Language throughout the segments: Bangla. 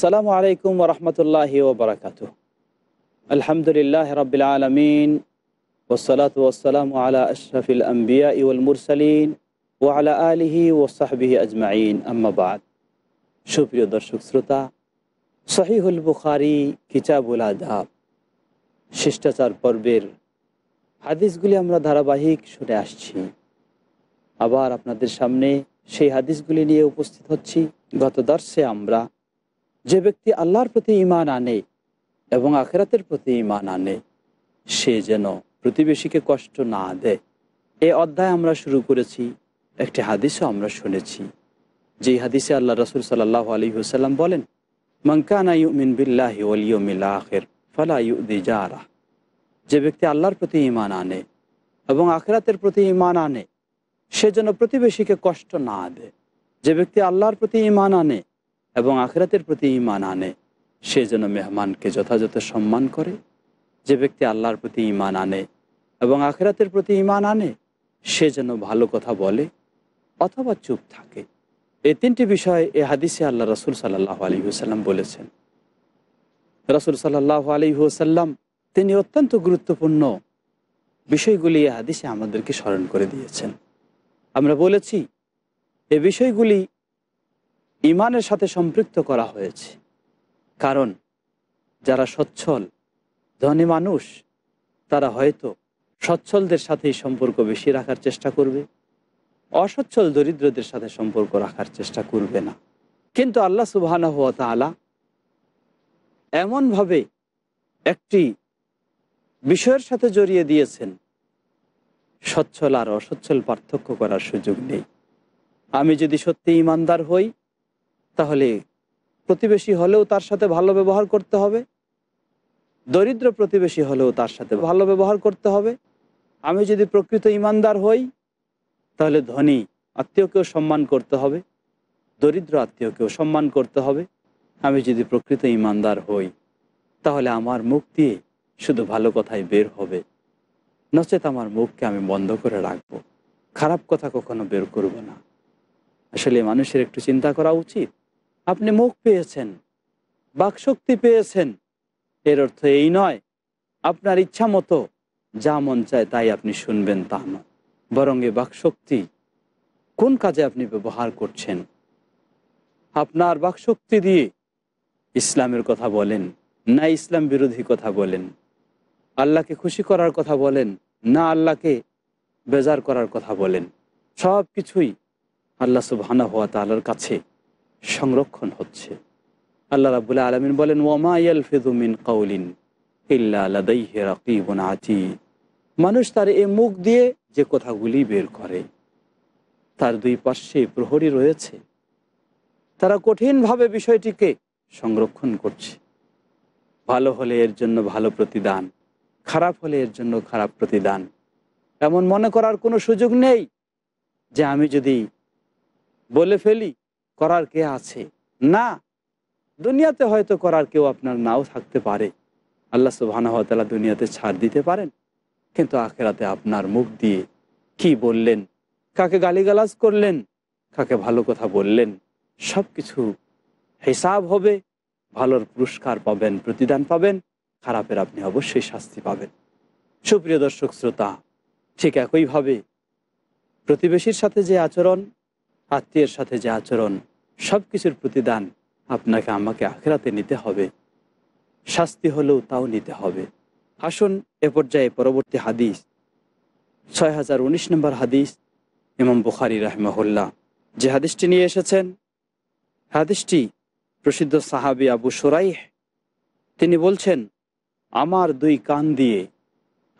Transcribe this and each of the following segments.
আসসালামু আলাইকুম রহমতুল্লাহি ওবরাকাত আলহামদুলিল্লাহ রবিল আলমিন ওসলাত ওসালাম আলা আশরাফিল আম্বিয়া ইউল মুরসালিন ও আলা ও ওসাহবিহি আজমাইন আম্মাবাদ সুপ্রিয় দর্শক শ্রোতা শহীদুল বুখারি কিচাবুল আদাব শিষ্টাচার পর্বের হাদিসগুলি আমরা ধারাবাহিক শুনে আসছি আবার আপনাদের সামনে সেই হাদিসগুলি নিয়ে উপস্থিত হচ্ছি গত দর্শে আমরা যে ব্যক্তি আল্লাহর প্রতি ইমান আনে এবং আখেরাতের প্রতি ইমান আনে সে যেন প্রতিবেশীকে কষ্ট না দেয় এ অধ্যায় আমরা শুরু করেছি একটি হাদিসও আমরা শুনেছি যেই হাদিসে আল্লাহ রসুল সাল্লাহ আলী হুসাল্লাম বলেন মঙ্কানা ইউমিন বিল্লাহি ওলিউমিল্লা আখের ফলা ইউদি জারা যে ব্যক্তি আল্লাহর প্রতি ইমান আনে এবং আখেরাতের প্রতি ইমান আনে সে যেন প্রতিবেশীকে কষ্ট না দেয় যে ব্যক্তি আল্লাহর প্রতি ইমান আনে এবং আখেরাতের প্রতি ইমান আনে সে যেন মেহমানকে যথাযথ সম্মান করে যে ব্যক্তি আল্লাহর প্রতি ইমান আনে এবং আখেরাতের প্রতি ইমান আনে সে যেন ভালো কথা বলে অথবা চুপ থাকে এই তিনটি বিষয় এ হাদিসে আল্লাহ রসুল সাল্লাহ আলী হুসাল্লাম বলেছেন রসুল সাল্লাহ আলী হুসাল্লাম তিনি অত্যন্ত গুরুত্বপূর্ণ বিষয়গুলি এ হাদিসে আমাদেরকে স্মরণ করে দিয়েছেন আমরা বলেছি এ বিষয়গুলি ইমানের সাথে সম্পৃক্ত করা হয়েছে কারণ যারা সচ্ছল ধনী মানুষ তারা হয়তো সচ্ছলদের সাথেই সম্পর্ক বেশি রাখার চেষ্টা করবে অসচ্ছল দরিদ্রদের সাথে সম্পর্ক রাখার চেষ্টা করবে না কিন্তু আল্লাহ সুবাহানা হওয়া আলা এমনভাবে একটি বিষয়ের সাথে জড়িয়ে দিয়েছেন সচ্ছল আর অসচ্ছল পার্থক্য করার সুযোগ নেই আমি যদি সত্যি ইমানদার হই তাহলে প্রতিবেশী হলেও তার সাথে ভালো ব্যবহার করতে হবে দরিদ্র প্রতিবেশী হলেও তার সাথে ভালো ব্যবহার করতে হবে আমি যদি প্রকৃত ইমানদার হই তাহলে ধনী আত্মীয়কেও সম্মান করতে হবে দরিদ্র আত্মীয়কেও সম্মান করতে হবে আমি যদি প্রকৃত ইমানদার হই তাহলে আমার মুখ দিয়ে শুধু ভালো কথাই বের হবে নচেত আমার মুখকে আমি বন্ধ করে রাখবো খারাপ কথা কখনো বের করব না আসলে মানুষের একটু চিন্তা করা উচিত আপনি মুখ পেয়েছেন বাকশক্তি পেয়েছেন এর অর্থ এই নয় আপনার ইচ্ছা মতো যা মন চায় তাই আপনি শুনবেন তা নয় বরং এ বাকশক্তি কোন কাজে আপনি ব্যবহার করছেন আপনার বাকশক্তি দিয়ে ইসলামের কথা বলেন না ইসলাম বিরোধী কথা বলেন আল্লাহকে খুশি করার কথা বলেন না আল্লাহকে বেজার করার কথা বলেন সব কিছুই আল্লাহ সুবাহানা হওয়া তালার কাছে সংরক্ষণ হচ্ছে আল্লাহ রাবুল আলমিন বলেন ওমা ফেদুমিন কাউলিন আতি মানুষ তার এ মুখ দিয়ে যে কথাগুলি বের করে তার দুই পার্শ্বে প্রহরী রয়েছে তারা কঠিনভাবে বিষয়টিকে সংরক্ষণ করছে ভালো হলে এর জন্য ভালো প্রতিদান খারাপ হলে এর জন্য খারাপ প্রতিদান এমন মনে করার কোনো সুযোগ নেই যে আমি যদি বলে ফেলি করার কে আছে না দুনিয়াতে হয়তো করার কেউ আপনার নাও থাকতে পারে আল্লাহ সুবাহানহতালা দুনিয়াতে ছাড় দিতে পারেন কিন্তু আখেরাতে আপনার মুখ দিয়ে কি বললেন কাকে গালিগালাজ করলেন কাকে ভালো কথা বললেন সব কিছু হিসাব হবে ভালোর পুরস্কার পাবেন প্রতিদান পাবেন খারাপের আপনি অবশ্যই শাস্তি পাবেন সুপ্রিয় দর্শক শ্রোতা ঠিক একইভাবে প্রতিবেশীর সাথে যে আচরণ আত্মীয়ের সাথে যে আচরণ সব কিছুর প্রতিদান আপনাকে আমাকে আখেরাতে নিতে হবে শাস্তি হলেও তাও নিতে হবে আসুন এ পর্যায়ে পরবর্তী হাদিস ছয় হাজার উনিশ নম্বর হাদিস ইমাম বুখারি রাহমাহুল্লাহ যে হাদিসটি নিয়ে এসেছেন হাদিসটি প্রসিদ্ধ সাহাবি আবু সোরাই তিনি বলছেন আমার দুই কান দিয়ে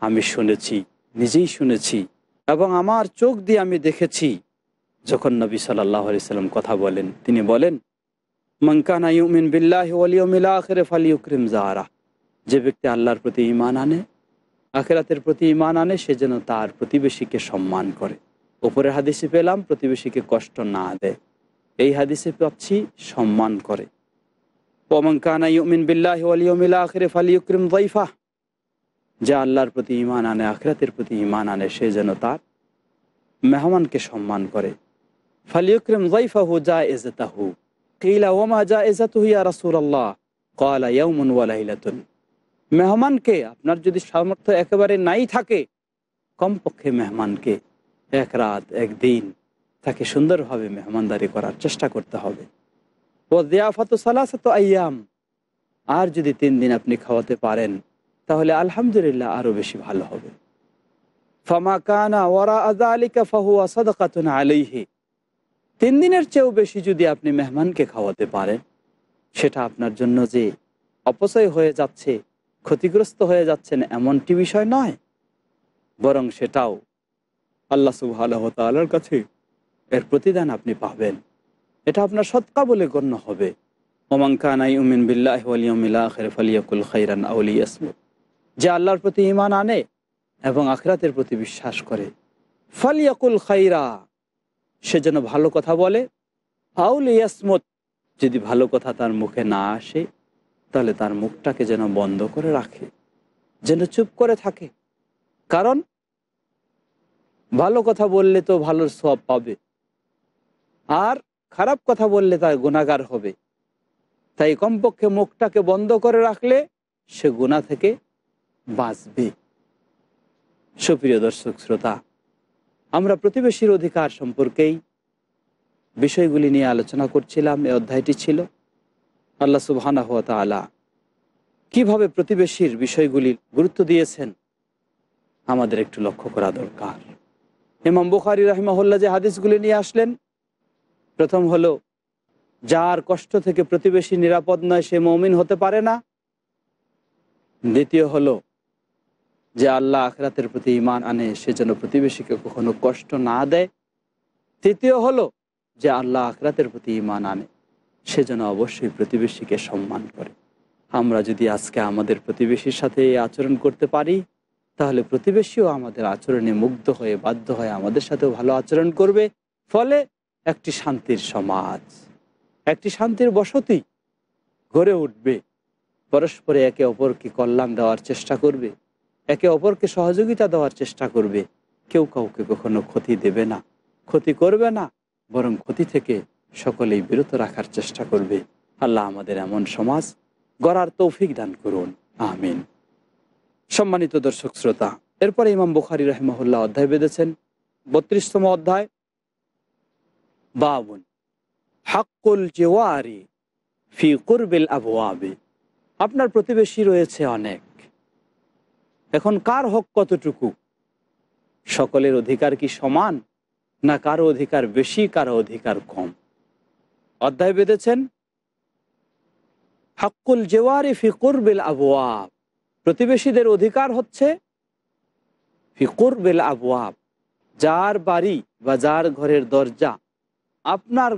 আমি শুনেছি নিজেই শুনেছি এবং আমার চোখ দিয়ে আমি দেখেছি যখন নবী সাল্লাম কথা বলেন তিনি বলেন মঙ্কানা ইউমিন বিল্লাহরে যে ব্যক্তি আল্লাহর প্রতি ইমান আনে আখেরাতের প্রতি ইমান আনে সে যেন তার প্রতিবেশীকে সম্মান করে ওপরে হাদিসে পেলাম প্রতিবেশীকে কষ্ট না দেয় এই হাদিসে পাচ্ছি সম্মান করে ওমঙ্কানা ইউমিন বিল্লাহ আলিয়মিল্লা আখরে ফালিউক্রিম জৈফা যে আল্লাহর প্রতি ইমান আনে আখরাতের প্রতি ইমান আনে সে যেন তার মেহমানকে সম্মান করে ফালিউক্রেম মেহমানকে আপনার যদি সামর্থ্য একেবারে নাই থাকে কমপক্ষে মেহমানকে এক রাত একদিন তাকে সুন্দরভাবে মেহমানদারি করার চেষ্টা করতে হবে ও দিয়াফাত সালাসাত আয়াম আর যদি তিন দিন আপনি খাওয়াতে পারেন তাহলে আলহামদুলিল্লাহ আরও বেশি ভালো হবে ফমা কানা ওরা আজা আলিকা ফাহুয়া সদকাতুন আলিহি তিন দিনের চেয়েও বেশি যদি আপনি মেহমানকে খাওয়াতে পারেন সেটা আপনার জন্য যে অপচয় হয়ে যাচ্ছে ক্ষতিগ্রস্ত হয়ে যাচ্ছেন এমনটি বিষয় নয় বরং সেটাও আল্লা সুবাহ তাল্লার কাছে এর প্রতিদান আপনি পাবেন এটা আপনার সৎকা বলে গণ্য হবে ওমাঙ্কানাই উমিন বিল্লাহমিল্লাহরফলিয়াকুল খৈরান আউলি আসমু যে আল্লাহর প্রতি ইমান আনে এবং আখরাতের প্রতি বিশ্বাস করে ফালিয়াকুল খাইরা সে যেন ভালো কথা বলে আউল ইয়াসমত যদি ভালো কথা তার মুখে না আসে তাহলে তার মুখটাকে যেন বন্ধ করে রাখে যেন চুপ করে থাকে কারণ ভালো কথা বললে তো ভালো সব পাবে আর খারাপ কথা বললে তার গুণাগার হবে তাই কমপক্ষে মুখটাকে বন্ধ করে রাখলে সে গুণা থেকে বাঁচবে সুপ্রিয় দর্শক শ্রোতা আমরা প্রতিবেশীর অধিকার সম্পর্কেই বিষয়গুলি নিয়ে আলোচনা করছিলাম এ অধ্যায়টি ছিল আল্লাহ সুবাহানা হাত আলা কিভাবে প্রতিবেশীর বিষয়গুলির গুরুত্ব দিয়েছেন আমাদের একটু লক্ষ্য করা দরকার হেমাম বুখারি রাহিমাহুল্লা যে হাদিসগুলি নিয়ে আসলেন প্রথম হল যার কষ্ট থেকে প্রতিবেশী নিরাপদ নয় সে মৌমিন হতে পারে না দ্বিতীয় হলো যে আল্লাহ আখরাতের প্রতি ইমান আনে সে যেন প্রতিবেশীকে কখনো কষ্ট না দেয় তৃতীয় হলো যে আল্লাহ আখরাতের প্রতি ইমান আনে সে যেন অবশ্যই প্রতিবেশীকে সম্মান করে আমরা যদি আজকে আমাদের প্রতিবেশীর সাথে এই আচরণ করতে পারি তাহলে প্রতিবেশীও আমাদের আচরণে মুগ্ধ হয়ে বাধ্য হয়ে আমাদের সাথেও ভালো আচরণ করবে ফলে একটি শান্তির সমাজ একটি শান্তির বসতি গড়ে উঠবে পরস্পরে একে অপরকে কল্যাণ দেওয়ার চেষ্টা করবে একে অপরকে সহযোগিতা দেওয়ার চেষ্টা করবে কেউ কাউকে কখনো ক্ষতি দেবে না ক্ষতি করবে না বরং ক্ষতি থেকে সকলেই বিরত রাখার চেষ্টা করবে আল্লাহ আমাদের এমন সমাজ গড়ার তৌফিক দান করুন আহমিন সম্মানিত দর্শক শ্রোতা এরপরে ইমাম বুখারি রহমহল্লা অধ্যায় বেঁধেছেন বত্রিশতম অধ্যায় বাবুন হাক্কুল জেওয়ারি ফি কুরবিল আবু আপনার প্রতিবেশী রয়েছে অনেক এখন কার হক কতটুকু সকলের অধিকার কি সমান না কারো অধিকার বেশি কারো অধিকার কম অধ্যায় বেঁধেছেন হাক্কুল জেওয়ারি ফিকুর বিল আবুয়াব প্রতিবেশীদের অধিকার হচ্ছে ফিকুর বিল আবুয়াব যার বাড়ি বা যার ঘরের দরজা আপনার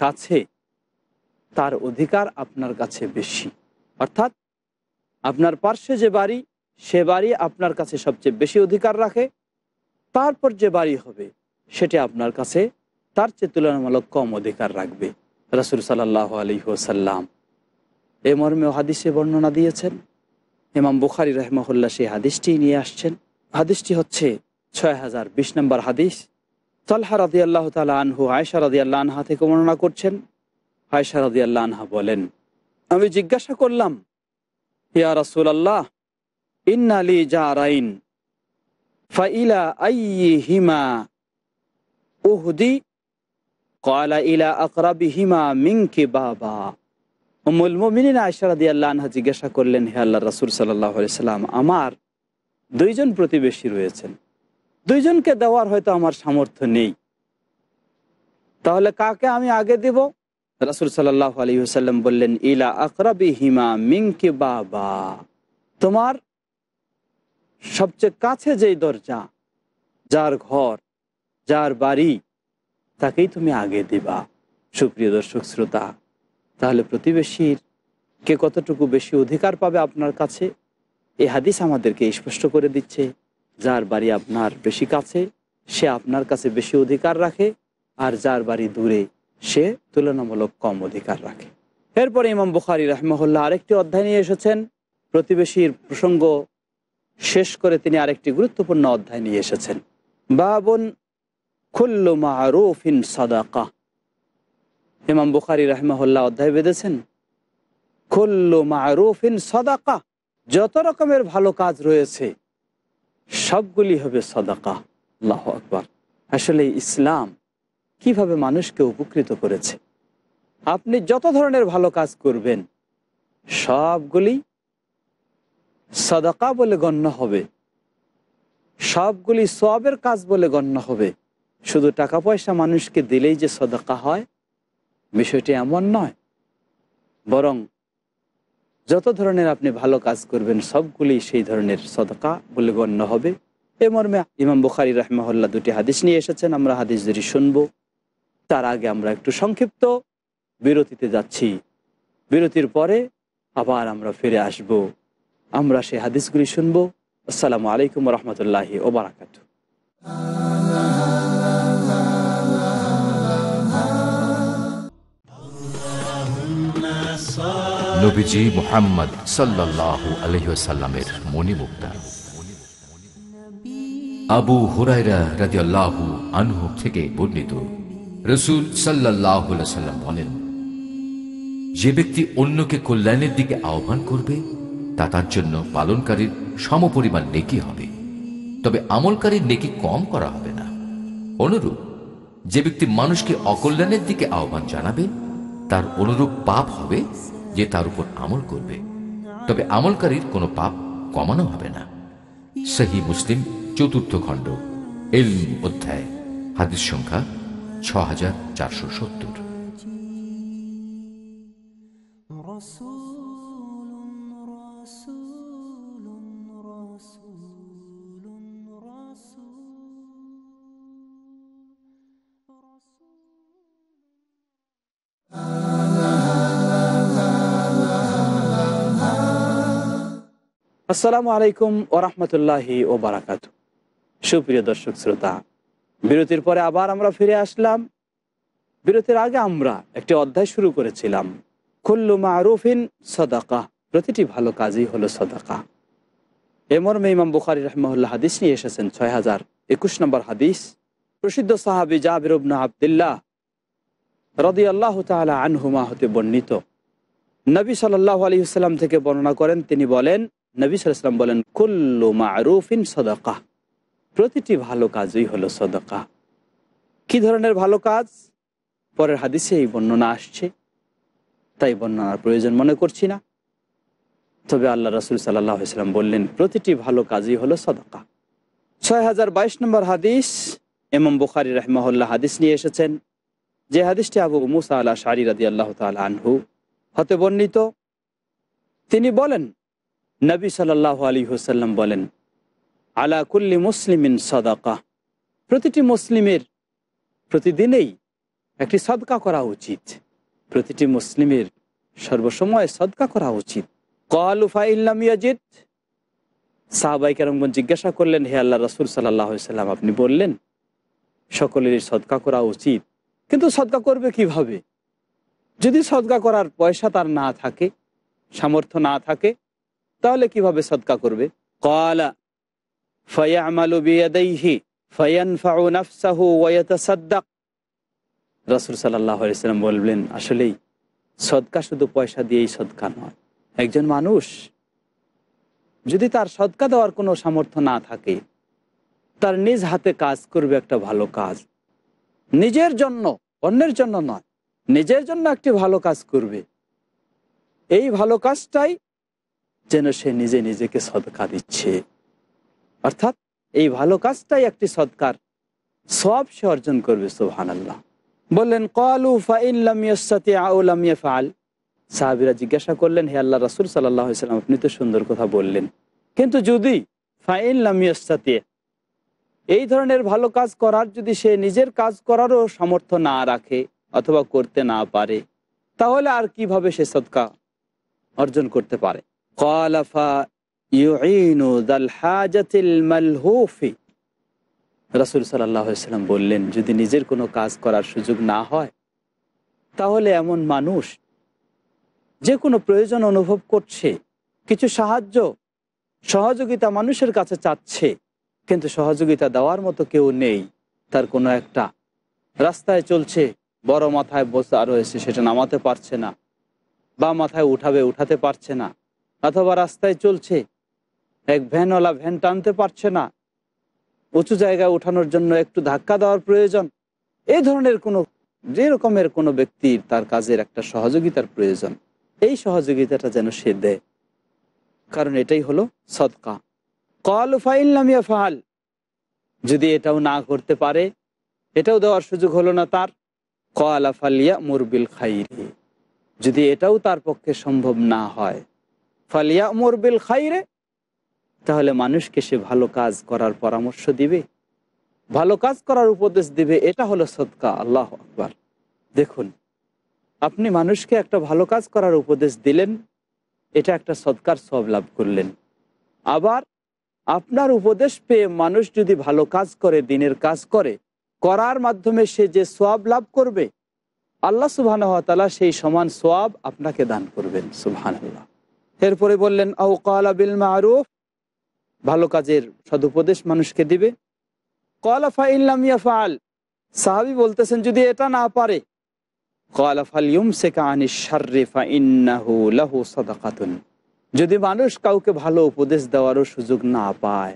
কাছে তার অধিকার আপনার কাছে বেশি অর্থাৎ আপনার পার্শ্বে যে বাড়ি সে বাড়ি আপনার কাছে সবচেয়ে বেশি অধিকার রাখে তারপর যে বাড়ি হবে সেটা আপনার কাছে তার চেয়ে তুলনামূলক কম অধিকার রাখবে রাসুল সাল্লাহ আলী ওসাল্লাম এ মর্মে হাদিসে বর্ণনা দিয়েছেন ইমাম বুখারি রহমহল্লা সেই হাদিসটি নিয়ে আসছেন হাদিসটি হচ্ছে ছয় হাজার বিশ নম্বর হাদিস তলহা রাজি আল্লাহ তালা আনহু আয়সা রাজি আল্লাহ আনহা থেকে বর্ণনা করছেন আয়সা রাজি আল্লাহ আনহা বলেন আমি জিজ্ঞাসা করলাম ইয়া রাসুল আল্লাহ ইন্নালি জারাইন ফাইলা বাবা জিজ্ঞাসা করলেন হে আল্লাহ রাসুল সাল্লাম আমার দুইজন প্রতিবেশী রয়েছেন দুইজনকে দেওয়ার হয়তো আমার সামর্থ্য নেই তাহলে কাকে আমি আগে দেব রাসুল সাল্লাহ আলী সাল্লাম বললেন ইলা আকরাবি হিমা মিংকি বাবা তোমার সবচেয়ে কাছে যেই দরজা যার ঘর যার বাড়ি তাকেই তুমি আগে দিবা সুপ্রিয় দর্শক শ্রোতা তাহলে প্রতিবেশীর কে কতটুকু বেশি অধিকার পাবে আপনার কাছে এই হাদিস আমাদেরকে স্পষ্ট করে দিচ্ছে যার বাড়ি আপনার বেশি কাছে সে আপনার কাছে বেশি অধিকার রাখে আর যার বাড়ি দূরে সে তুলনামূলক কম অধিকার রাখে এরপরে ইমাম বুখারি রহমহল্লা আরেকটি অধ্যায় নিয়ে এসেছেন প্রতিবেশীর প্রসঙ্গ শেষ করে তিনি আরেকটি গুরুত্বপূর্ণ অধ্যায় নিয়ে এসেছেন বাবন খুল্লু ইন সাদাকা হেমাম বুখারি রহমাহুল্লাহ অধ্যায় বেঁধেছেন খুল্লু ইন সদাকা যত রকমের ভালো কাজ রয়েছে সবগুলি হবে সদাকা আল্লাহ আকবর আসলে ইসলাম কিভাবে মানুষকে উপকৃত করেছে আপনি যত ধরনের ভালো কাজ করবেন সবগুলি সদাকা বলে গণ্য হবে সবগুলি সবের কাজ বলে গণ্য হবে শুধু টাকা পয়সা মানুষকে দিলেই যে সদাকা হয় বিষয়টি এমন নয় বরং যত ধরনের আপনি ভালো কাজ করবেন সবগুলি সেই ধরনের সদকা বলে গণ্য হবে এ মর্মে ইমাম বুখারি রহমহল্লা দুটি হাদিস নিয়ে এসেছেন আমরা হাদিস যদি শুনব তার আগে আমরা একটু সংক্ষিপ্ত বিরতিতে যাচ্ছি বিরতির পরে আবার আমরা ফিরে আসবো আমরা সেই হাদিসগুলি শুনবো আসসালামু আলাইকুম রহমতুল্লাহ ওবরাকাতু নবীজি মোহাম্মদ সাল্লাল্লাহু আবু রসুল বলেন যে ব্যক্তি অন্যকে কল্যাণের দিকে আহ্বান করবে তা তার জন্য পালনকারীর সমপরিমাণ নেকি হবে তবে আমলকারীর নেকি কম করা হবে না অনুরূপ যে ব্যক্তি মানুষকে অকল্যাণের দিকে আহ্বান জানাবে তার অনুরূপ পাপ হবে যে তার উপর আমল করবে তবে আমলকারীর কোনো পাপ কমানো হবে না সেহী মুসলিম চতুর্থ খণ্ড এল অধ্যায় হাতের সংখ্যা ছ হাজার চারশো সত্তর رسول رسول رسول আসসালামু আলাইকুম ওরহমতুল্লাহি ও বারাকাত সুপ্রিয় দর্শক শ্রোতা বিরতির পরে আবার আমরা ফিরে আসলাম বিরতির আগে আমরা একটি অধ্যায় শুরু করেছিলাম খুল্লু আরুফিন সদাকাহ প্রতিটি ভালো কাজই হলো সদাকা এ মর্মে ইমাম বুখারি রহমহল্লা হাদিস নিয়ে এসেছেন ছয় হাজার একুশ নম্বর হাদিস প্রসিদ্ধ সাহাবি জাবিরবনা আবদুল্লাহ রদি আল্লাহ তালা আনহুমা হতে বর্ণিত নবী সাল্লাহ আলহিসাল্লাম থেকে বর্ণনা করেন তিনি বলেন নবী সাল্লাম বলেন কুল্লু মারুফিন সদকা প্রতিটি ভালো কাজই হলো সদকা কি ধরনের ভালো কাজ পরের হাদিসে এই বর্ণনা আসছে তাই বর্ণনার প্রয়োজন মনে করছি না তবে আল্লাহ রসুল সাল্লাহ ইসলাম বললেন প্রতিটি ভালো কাজই হলো সদকা ছয় হাজার বাইশ নম্বর হাদিস এমম বুখারি রহমহল্লা হাদিস নিয়ে এসেছেন যে হাদিসটি আবু মুসা আল্লাহ শারি রাদি আল্লাহ তাল আনহু হতে বর্ণিত তিনি বলেন নবী সাল্লাহ আলী হুসাল্লাম বলেন আলা কুল্লি মুসলিমিন সদাকা প্রতিটি মুসলিমের প্রতিদিনেই একটি সদকা করা উচিত প্রতিটি মুসলিমের সর্বসময় সদকা করা উচিত কলুফা ইল্লাম ইয়াজিদ সাহাবাই কেরমগঞ্জ জিজ্ঞাসা করলেন হে আল্লাহ রসুল সাল্লাহ সাল্লাম আপনি বললেন সকলেরই সদকা করা উচিত কিন্তু সদকা করবে কিভাবে যদি সদকা করার পয়সা তার না থাকে সামর্থ্য না থাকে তাহলে কিভাবে সদকা করবে কলা ফয়ামালু বিয়াদাইহি ফয়ানফাউ নাফসাহু ওয়াতাসাদ্দাক রাসূল সাল্লাল্লাহু আলাইহি সাল্লাম বললেন আসলেই সদকা শুধু পয়সা দিয়েই সদকা নয় একজন মানুষ যদি তার সৎকা দেওয়ার কোনো সামর্থ্য না থাকে তার নিজ হাতে কাজ করবে একটা ভালো কাজ নিজের জন্য অন্যের জন্য নয় নিজের জন্য একটি ভালো কাজ করবে এই ভালো কাজটাই যেন সে নিজে নিজেকে সদকা দিচ্ছে অর্থাৎ এই ভালো কাজটাই একটি সৎকার সব সে অর্জন করবে সোহান আল্লাহ বললেন কলু ফাইল ফাল সাহাবিরা জিজ্ঞাসা করলেন হে আল্লাহ রাসুল সাল্লাহ ইসলাম আপনি তো সুন্দর কথা বললেন কিন্তু যদি ফাইন লামিয়াস্তাতিয়ে এই ধরনের ভালো কাজ করার যদি সে নিজের কাজ করারও সামর্থ্য না রাখে অথবা করতে না পারে তাহলে আর কিভাবে সে সৎকা অর্জন করতে পারে রাসুল সাল্লাম বললেন যদি নিজের কোনো কাজ করার সুযোগ না হয় তাহলে এমন মানুষ যে কোনো প্রয়োজন অনুভব করছে কিছু সাহায্য সহযোগিতা মানুষের কাছে চাচ্ছে কিন্তু সহযোগিতা দেওয়ার মতো কেউ নেই তার কোনো একটা রাস্তায় চলছে বড় মাথায় বসা রয়েছে সেটা নামাতে পারছে না বা মাথায় উঠাবে উঠাতে পারছে না অথবা রাস্তায় চলছে এক ভ্যানওয়ালা ভ্যান টানতে পারছে না উঁচু জায়গায় ওঠানোর জন্য একটু ধাক্কা দেওয়ার প্রয়োজন এই ধরনের কোনো যে রকমের কোনো ব্যক্তির তার কাজের একটা সহযোগিতার প্রয়োজন এই সহযোগিতাটা যেন সে দেয় কারণ এটাই হলো সৎকা কল নামিয়া ফাহাল যদি এটাও না করতে পারে এটাও দেওয়ার সুযোগ হলো না তার কলা ফালিয়া মুরবিল খাইরে যদি এটাও তার পক্ষে সম্ভব না হয় ফালিয়া মুরবিল খাইরে তাহলে মানুষকে সে ভালো কাজ করার পরামর্শ দিবে ভালো কাজ করার উপদেশ দিবে এটা হলো সৎকা আল্লাহ আকবর দেখুন আপনি মানুষকে একটা ভালো কাজ করার উপদেশ দিলেন এটা একটা সৎকার সব লাভ করলেন আবার আপনার উপদেশ পেয়ে মানুষ যদি ভালো কাজ করে দিনের কাজ করে করার মাধ্যমে সে যে সোয়াব লাভ করবে আল্লাহ সুবাহ তালা সেই সমান সোয়াব আপনাকে দান করবেন সুবহান এরপরে বললেন আউকাল মারুফ ভালো কাজের সদুপদেশ মানুষকে দিবে কলাফা ইল্লামিয়া ফাল সাহাবি বলতেছেন যদি এটা না পারে যদি মানুষ কাউকে ভালো উপদেশ দেওয়ারও সুযোগ না পায়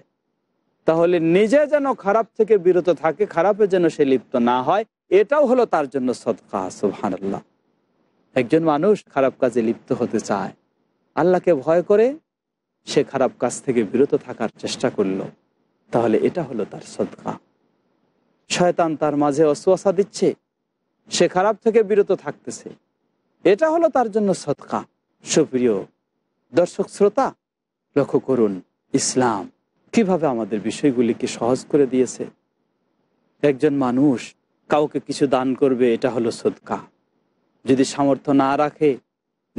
তাহলে নিজে যেন খারাপ থেকে বিরত থাকে খারাপে যেন সে লিপ্ত না হয় এটাও হলো তার জন্য সদকা সুবহানাল্লাহ একজন মানুষ খারাপ কাজে লিপ্ত হতে চায় আল্লাহকে ভয় করে সে খারাপ কাজ থেকে বিরত থাকার চেষ্টা করলো তাহলে এটা হলো তার সদকা শয়তান তার মাঝে অসুয়াশা দিচ্ছে সে খারাপ থেকে বিরত থাকতেছে এটা হলো তার জন্য সৎকা সুপ্রিয় দর্শক শ্রোতা লক্ষ্য করুন ইসলাম কিভাবে আমাদের বিষয়গুলিকে সহজ করে দিয়েছে একজন মানুষ কাউকে কিছু দান করবে এটা হলো সৎকা যদি সামর্থ্য না রাখে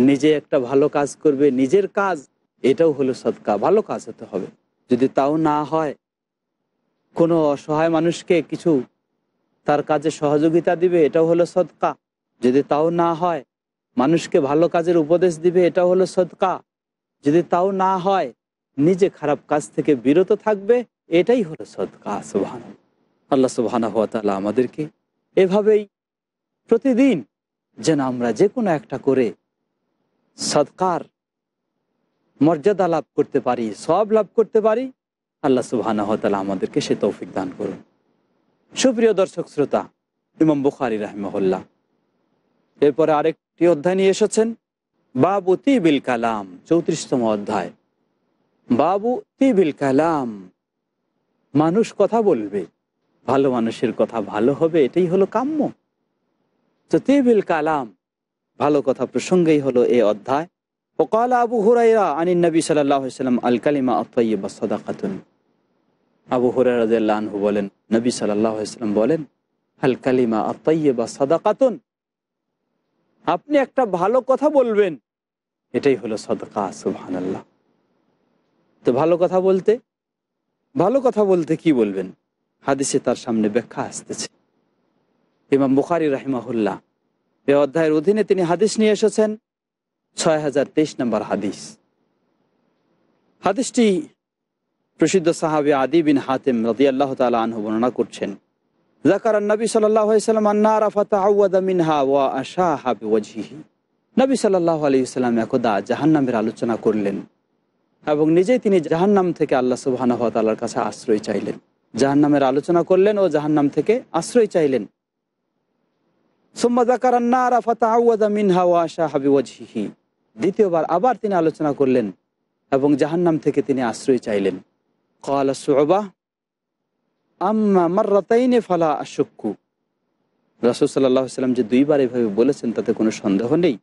নিজে একটা ভালো কাজ করবে নিজের কাজ এটাও হলো সৎকা ভালো কাজ হতে হবে যদি তাও না হয় কোনো অসহায় মানুষকে কিছু তার কাজে সহযোগিতা দিবে এটাও হলো সদকা যদি তাও না হয় মানুষকে ভালো কাজের উপদেশ দিবে এটা হলো সদকা যদি তাও না হয় নিজে খারাপ কাজ থেকে বিরত থাকবে এটাই হলো সদকা সুবাহান আল্লাহ সুবাহানা হাত আমাদেরকে এভাবেই প্রতিদিন যেন আমরা যে কোনো একটা করে সৎকার মর্যাদা লাভ করতে পারি সব লাভ করতে পারি আল্লাহ সুবাহানা হাত আমাদেরকে সে তৌফিক দান করুন সুপ্রিয় দর্শক শ্রোতা ইমাম বুখারি রাহমহল্লা এরপরে আরেকটি অধ্যায় নিয়ে এসেছেন বাবু তিবিল কালাম চৌত্রিশতম অধ্যায় বাবু তিবিল কালাম মানুষ কথা বলবে ভালো মানুষের কথা ভালো হবে এটাই হলো কাম্য তো তিবিল কালাম ভালো কথা প্রসঙ্গেই হলো এ অধ্যায় ওকাল আবু হুরাইরা আনিন নবী সাল্লাম আল কালিমা আত্মা খাতুন আবু হরারহু বলেন নবী সাল্লাম বলেন হাল কালিমা আত্মাইয়েবা সাদাকাতন আপনি একটা ভালো কথা বলবেন এটাই হলো সদকা সুহান তো ভালো কথা বলতে ভালো কথা বলতে কি বলবেন হাদিসে তার সামনে ব্যাখ্যা আসতেছে ইমাম বুখারি রাহিমাহুল্লা এ অধ্যায়ের অধীনে তিনি হাদিস নিয়ে এসেছেন ছয় হাজার তেইশ নম্বর হাদিস হাদিসটি প্রসিদ্ধ সাহাবি আদি বিন হাতেম রদি আল্লাহ আনহু বর্ণনা করছেন জাকার নবী সাল্লাম আন্না আরাফাত মিনহা ওয়া আশা হাবি ওয়াজিহি নবী সাল্লাহ আলি সাল্লাম একদা জাহান্নামের আলোচনা করলেন এবং নিজেই তিনি জাহান্নাম থেকে আল্লাহ সুবাহ কাছে আশ্রয় চাইলেন জাহান্নামের আলোচনা করলেন ও জাহান্নাম থেকে আশ্রয় চাইলেন দ্বিতীয়বার আবার তিনি আলোচনা করলেন এবং জাহান্নাম থেকে তিনি আশ্রয় চাইলেন قال সাল্লাম যে দুইবার এভাবে বলেছেন তাতে কোনো সন্দেহ নেই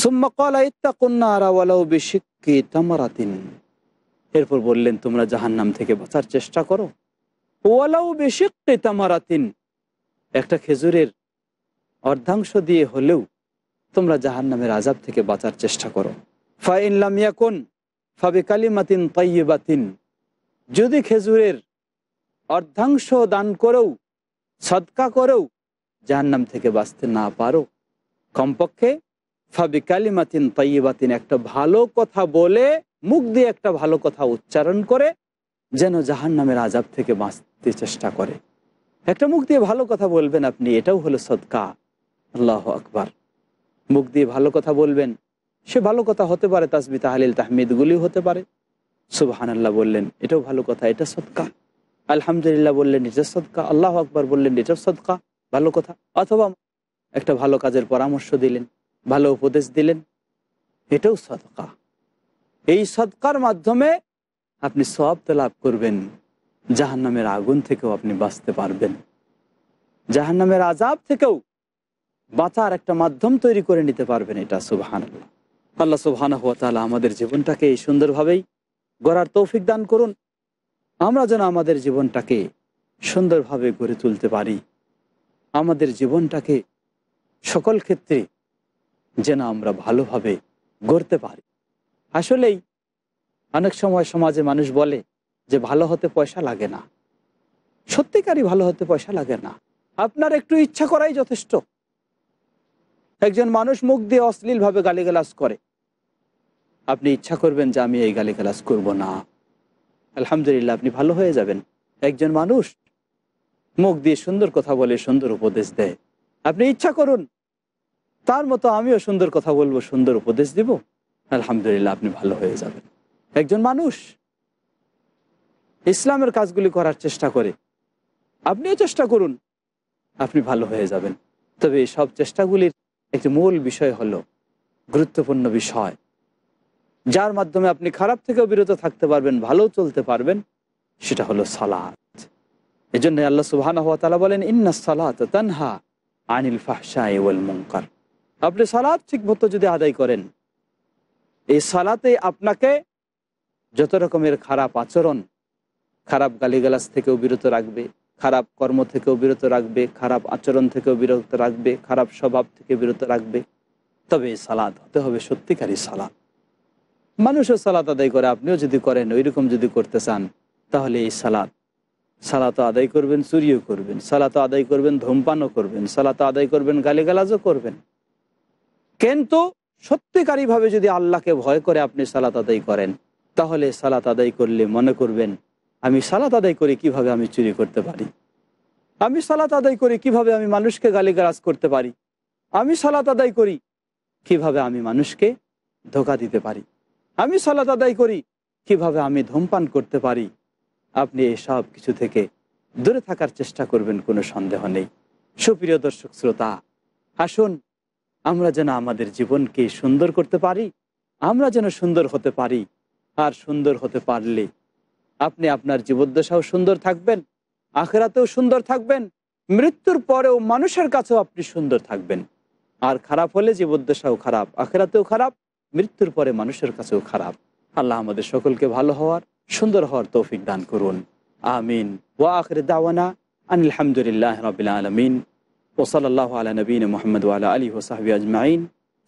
সুম্মা কলা ইত্তাকুন্নারাওয়ালাও বেশিক্কি এরপর বললেন তোমরা জাহান্নাম থেকে বাঁচার চেষ্টা করো ওয়ালাউ বেশিক্কি একটা খেজুরের অর্ধাংশ দিয়ে হলেও তোমরা জাহান্নামের আজাব থেকে বাঁচার চেষ্টা করো ফা ইনলাম ইয়াকুন ফাবি কালিমাতিন বাতিন যদি খেজুরের অর্ধাংশ দান করেও সদকা করেও জাহান্নাম থেকে বাঁচতে না পারো কমপক্ষে ফাবিকালিমাতিন তাইবাতিন একটা ভালো কথা বলে মুখ দিয়ে একটা ভালো কথা উচ্চারণ করে যেন জাহান নামের আজাব থেকে বাঁচতে চেষ্টা করে একটা মুখ দিয়ে ভালো কথা বলবেন আপনি এটাও হলো সদকা আল্লাহ আকবার মুখ দিয়ে ভালো কথা বলবেন সে ভালো কথা হতে পারে তাসবি তাহালিল তাহমিদগুলি হতে পারে সুবাহান আল্লাহ বললেন এটাও ভালো কথা এটা সৎকা আলহামদুলিল্লাহ বললেন এটা সৎকা আল্লাহ আকবর বললেন এটা সৎকা ভালো কথা অথবা একটা ভালো কাজের পরামর্শ দিলেন ভালো উপদেশ দিলেন এটাও সৎকা এই সৎকার মাধ্যমে আপনি সব তো লাভ করবেন জাহান্নামের আগুন থেকেও আপনি বাঁচতে পারবেন জাহান্নামের আজাব থেকেও বাঁচার একটা মাধ্যম তৈরি করে নিতে পারবেন এটা সুবাহান আল্লাহ সুবাহান হাত আমাদের জীবনটাকে এই সুন্দরভাবেই গড়ার তৌফিক দান করুন আমরা যেন আমাদের জীবনটাকে সুন্দরভাবে গড়ে তুলতে পারি আমাদের জীবনটাকে সকল ক্ষেত্রে যেন আমরা ভালোভাবে গড়তে পারি আসলেই অনেক সময় সমাজে মানুষ বলে যে ভালো হতে পয়সা লাগে না সত্যিকারই ভালো হতে পয়সা লাগে না আপনার একটু ইচ্ছা করাই যথেষ্ট একজন মানুষ মুখ দিয়ে অশ্লীলভাবে গালিগালাজ করে আপনি ইচ্ছা করবেন যে আমি এই গালি গালাজ করবো না আলহামদুলিল্লাহ আপনি ভালো হয়ে যাবেন একজন মানুষ মুখ দিয়ে সুন্দর কথা বলে সুন্দর উপদেশ দেয় আপনি ইচ্ছা করুন তার মতো আমিও সুন্দর কথা বলবো সুন্দর উপদেশ দিব আলহামদুলিল্লাহ আপনি ভালো হয়ে যাবেন একজন মানুষ ইসলামের কাজগুলি করার চেষ্টা করে আপনিও চেষ্টা করুন আপনি ভালো হয়ে যাবেন তবে সব চেষ্টাগুলির একটি মূল বিষয় হলো গুরুত্বপূর্ণ বিষয় যার মাধ্যমে আপনি খারাপ থেকেও বিরত থাকতে পারবেন ভালো চলতে পারবেন সেটা হলো সালাদ জন্য আল্লাহ সুবাহানা বলেন ইন্না সালাত তানহা আনিল ফাহসাই মুঙ্কার আপনি সালাদ ঠিক মতো যদি আদায় করেন এই সালাতে আপনাকে যত রকমের খারাপ আচরণ খারাপ গালিগালাজ থেকেও বিরত রাখবে খারাপ কর্ম থেকেও বিরত রাখবে খারাপ আচরণ থেকেও বিরত রাখবে খারাপ স্বভাব থেকে বিরত রাখবে তবে এই সালাদ হতে হবে সত্যিকারী সালাদ মানুষও সালাত আদায় করে আপনিও যদি করেন ওইরকম যদি করতে চান তাহলে এই সালাত সালাত আদায় করবেন চুরিও করবেন সালাত আদায় করবেন ধূমপানও করবেন সালাত আদায় করবেন গালিগালাজও করবেন কিন্তু সত্যিকারীভাবে যদি আল্লাহকে ভয় করে আপনি সালাত আদায় করেন তাহলে সালাত আদায় করলে মনে করবেন আমি সালাত আদায় করে কিভাবে আমি চুরি করতে পারি আমি সালাত আদায় করে কিভাবে আমি মানুষকে গালিগালাজ করতে পারি আমি সালাত আদায় করি কিভাবে আমি মানুষকে ধোকা দিতে পারি আমি সলাত আদায় করি কিভাবে আমি ধূমপান করতে পারি আপনি এসব কিছু থেকে দূরে থাকার চেষ্টা করবেন কোনো সন্দেহ নেই সুপ্রিয় দর্শক শ্রোতা আসুন আমরা যেন আমাদের জীবনকে সুন্দর করতে পারি আমরা যেন সুন্দর হতে পারি আর সুন্দর হতে পারলে আপনি আপনার জীবদ্দশাও সুন্দর থাকবেন আখেরাতেও সুন্দর থাকবেন মৃত্যুর পরেও মানুষের কাছেও আপনি সুন্দর থাকবেন আর খারাপ হলে জীবদ্দশাও খারাপ আখেরাতেও খারাপ মৃত্যুর পরে মানুষের কাছেও খারাপ আল্লাহ আমাদের সকলকে ভালো হওয়ার সুন্দর হওয়ার তৌফিক দান করুন আমিন ওয়া আখর দাওয়ানা আনিলামদুলিল্লাহ রবিল আলমিন ওসলাল্লাহ আলা নবীন মোহাম্মদ আলা আলী ওসাহাবি আজমাইন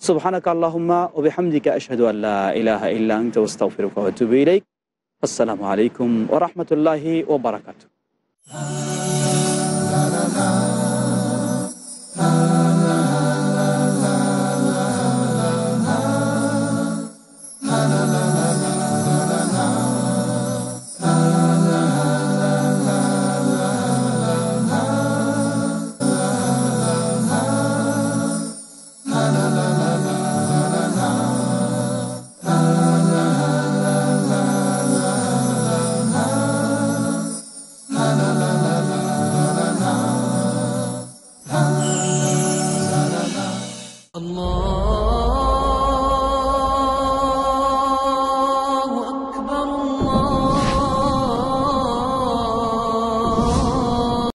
সুবহানাক আল্লাহুম্মা ওয়া বিহামদিকা আশহাদু আল্লা ইলাহা ইল্লা আনতা আস্তাগফিরুকা ওয়া আতুবু ইলাইক আসসালামু আলাইকুম ওয়া রাহমাতুল্লাহি ওয়া বারাকাতুহু